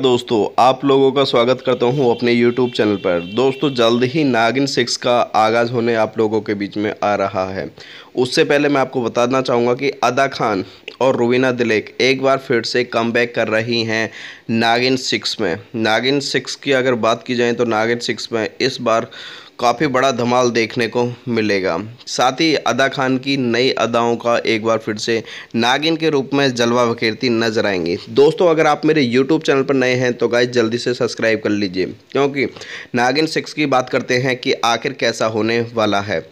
दोस्तों आप लोगों का स्वागत करता हूं अपने YouTube चैनल पर दोस्तों जल्द ही नागिन सिक्स का आगाज़ होने आप लोगों के बीच में आ रहा है उससे पहले मैं आपको बताना चाहूँगा कि अदा खान और रुवीना दिलेक एक बार फिर से कम कर रही हैं नागिन सिक्स में नागिन सिक्स की अगर बात की जाए तो नागिन सिक्स में इस बार काफ़ी बड़ा धमाल देखने को मिलेगा साथ ही अदा खान की नई अदाओं का एक बार फिर से नागिन के रूप में जलवा बखेरती नजर आएंगी दोस्तों अगर आप मेरे यूट्यूब चैनल पर नए हैं तो गाइज जल्दी से सब्सक्राइब कर लीजिए क्योंकि नागिन सिक्स की बात करते हैं कि आखिर कैसा होने वाला है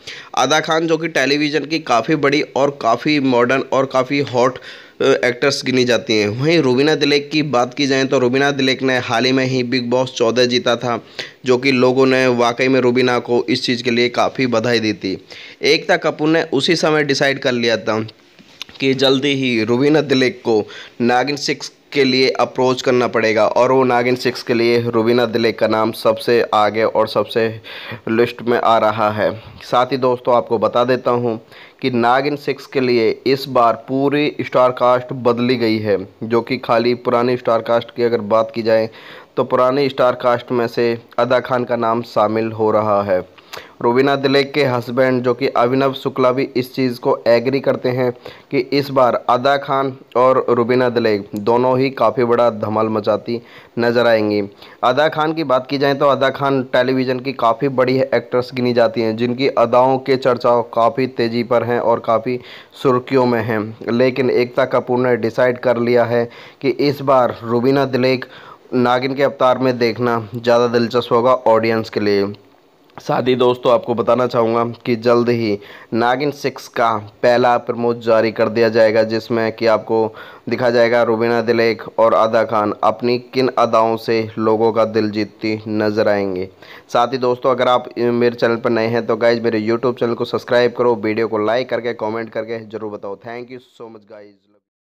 अदा खान जो कि टेलीविज़न की काफ़ी बड़ी और काफ़ी मॉडर्न और काफ़ी हॉट एक्ट्रेस गिनी जाती हैं वहीं रूबीना दिलेक की बात की जाए तो रूबीना दिलेक ने हाल ही में ही बिग बॉस चौदह जीता था जो कि लोगों ने वाकई में रूबीना को इस चीज़ के लिए काफ़ी बधाई दी थी एकता कपूर ने उसी समय डिसाइड कर लिया था कि जल्दी ही रूबीना दिलेक को नागिन सिक्स के लिए अप्रोच करना पड़ेगा और वो नागिन सिक्स के लिए रुबीना दिले का नाम सबसे आगे और सबसे लिस्ट में आ रहा है साथ ही दोस्तों आपको बता देता हूँ कि नागिन सिक्स के लिए इस बार पूरी स्टार कास्ट बदली गई है जो कि खाली पुरानी स्टार कास्ट की अगर बात की जाए तो पुरानी स्टार कास्ट में से अदा खान का नाम शामिल हो रहा है रुबीना दिलेक के हस्बैंड जो कि अभिनव शुक्ला भी इस चीज़ को एग्री करते हैं कि इस बार अदा खान और रूबीना दिलेक दोनों ही काफ़ी बड़ा धमाल मचाती नज़र आएंगी अदा खान की बात की जाए तो अदा खान टेलीविज़न की काफ़ी बड़ी एक्ट्रेस गिनी जाती हैं जिनकी अदाओं के चर्चाओं काफ़ी तेज़ी पर हैं और काफ़ी सुर्खियों में हैं लेकिन एकता कपूर ने डिसाइड कर लिया है कि इस बार रुबीना दिलेक नागिन के अवतार में देखना ज़्यादा दिलचस्प होगा ऑडियंस के लिए साथ ही दोस्तों आपको बताना चाहूँगा कि जल्द ही नागिन सिक्स का पहला प्रमोद जारी कर दिया जाएगा जिसमें कि आपको दिखा जाएगा रुबीना दिलेख और आदा खान अपनी किन अदाओं से लोगों का दिल जीतती नज़र आएंगे साथ ही दोस्तों अगर आप मेरे चैनल पर नए हैं तो गाइज मेरे यूट्यूब चैनल को सब्सक्राइब करो वीडियो को लाइक करके कॉमेंट करके ज़रूर बताओ thank you so much guys